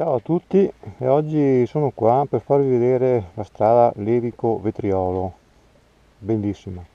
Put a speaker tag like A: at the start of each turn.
A: Ciao a tutti
B: e oggi sono qua per farvi vedere la strada Levico Vetriolo, bellissima.